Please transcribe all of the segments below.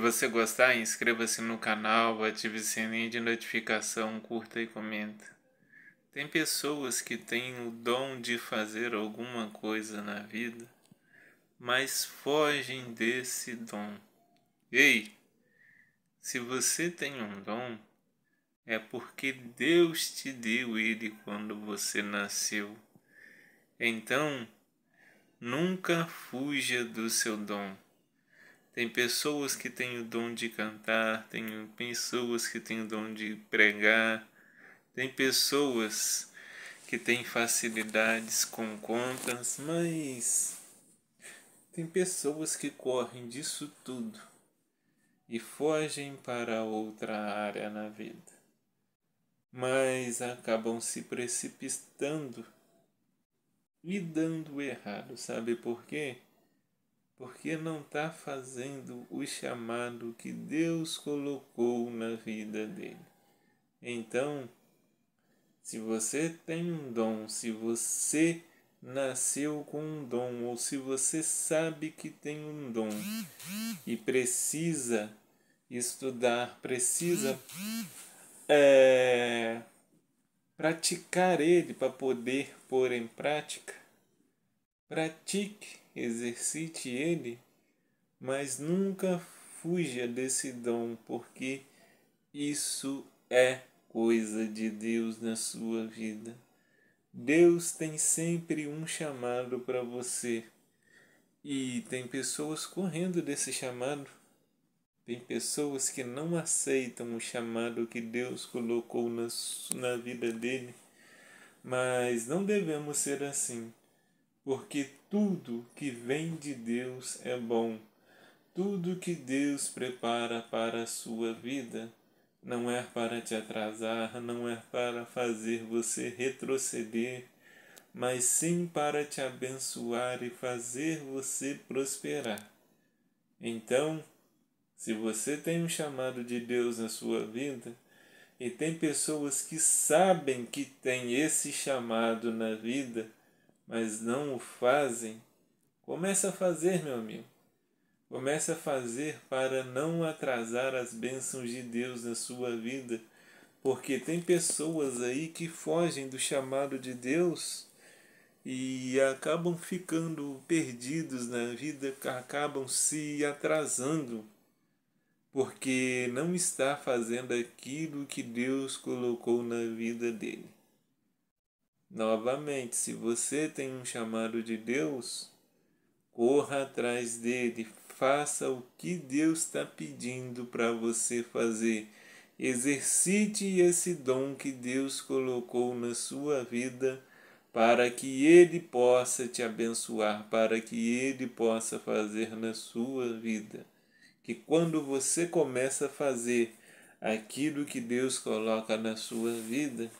você gostar, inscreva-se no canal, ative o sininho de notificação, curta e comenta. Tem pessoas que têm o dom de fazer alguma coisa na vida, mas fogem desse dom. Ei, se você tem um dom, é porque Deus te deu ele quando você nasceu. Então, nunca fuja do seu dom. Tem pessoas que têm o dom de cantar, tem pessoas que têm o dom de pregar, tem pessoas que têm facilidades com contas, mas tem pessoas que correm disso tudo e fogem para outra área na vida, mas acabam se precipitando e dando errado, sabe por quê? porque não está fazendo o chamado que Deus colocou na vida dele. Então, se você tem um dom, se você nasceu com um dom, ou se você sabe que tem um dom e precisa estudar, precisa é, praticar ele para poder pôr em prática, pratique exercite ele, mas nunca fuja desse dom, porque isso é coisa de Deus na sua vida. Deus tem sempre um chamado para você. E tem pessoas correndo desse chamado. Tem pessoas que não aceitam o chamado que Deus colocou na, na vida dele. Mas não devemos ser assim porque tudo que vem de Deus é bom. Tudo que Deus prepara para a sua vida não é para te atrasar, não é para fazer você retroceder, mas sim para te abençoar e fazer você prosperar. Então, se você tem um chamado de Deus na sua vida, e tem pessoas que sabem que tem esse chamado na vida, mas não o fazem, começa a fazer, meu amigo. Começa a fazer para não atrasar as bênçãos de Deus na sua vida, porque tem pessoas aí que fogem do chamado de Deus e acabam ficando perdidos na vida, acabam se atrasando, porque não está fazendo aquilo que Deus colocou na vida dele. Novamente, se você tem um chamado de Deus, corra atrás dele, faça o que Deus está pedindo para você fazer. Exercite esse dom que Deus colocou na sua vida para que Ele possa te abençoar, para que Ele possa fazer na sua vida. Que quando você começa a fazer aquilo que Deus coloca na sua vida,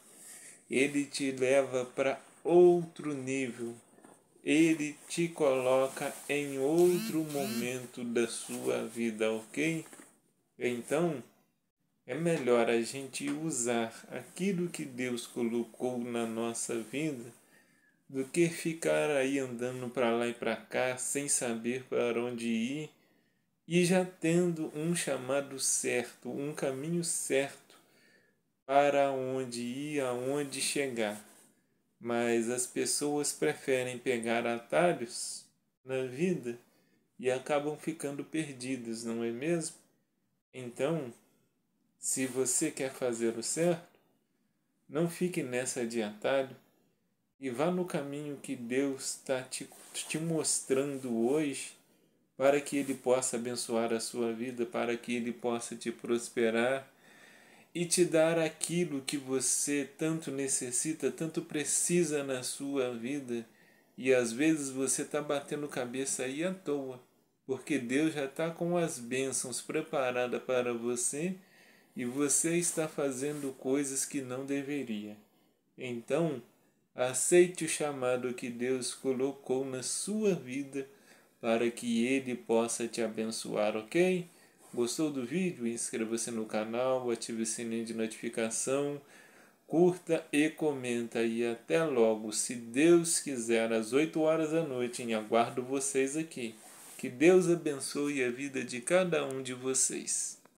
ele te leva para outro nível, ele te coloca em outro momento da sua vida, ok? Então, é melhor a gente usar aquilo que Deus colocou na nossa vida do que ficar aí andando para lá e para cá sem saber para onde ir e já tendo um chamado certo, um caminho certo para onde ir, aonde chegar. Mas as pessoas preferem pegar atalhos na vida e acabam ficando perdidas, não é mesmo? Então, se você quer fazer o certo, não fique nessa de atalho e vá no caminho que Deus está te, te mostrando hoje para que Ele possa abençoar a sua vida, para que Ele possa te prosperar e te dar aquilo que você tanto necessita, tanto precisa na sua vida. E às vezes você está batendo cabeça aí à toa, porque Deus já está com as bênçãos preparadas para você e você está fazendo coisas que não deveria. Então, aceite o chamado que Deus colocou na sua vida para que Ele possa te abençoar, ok? Gostou do vídeo? Inscreva-se no canal, ative o sininho de notificação, curta e comenta e até logo, se Deus quiser, às 8 horas da noite, em aguardo vocês aqui. Que Deus abençoe a vida de cada um de vocês.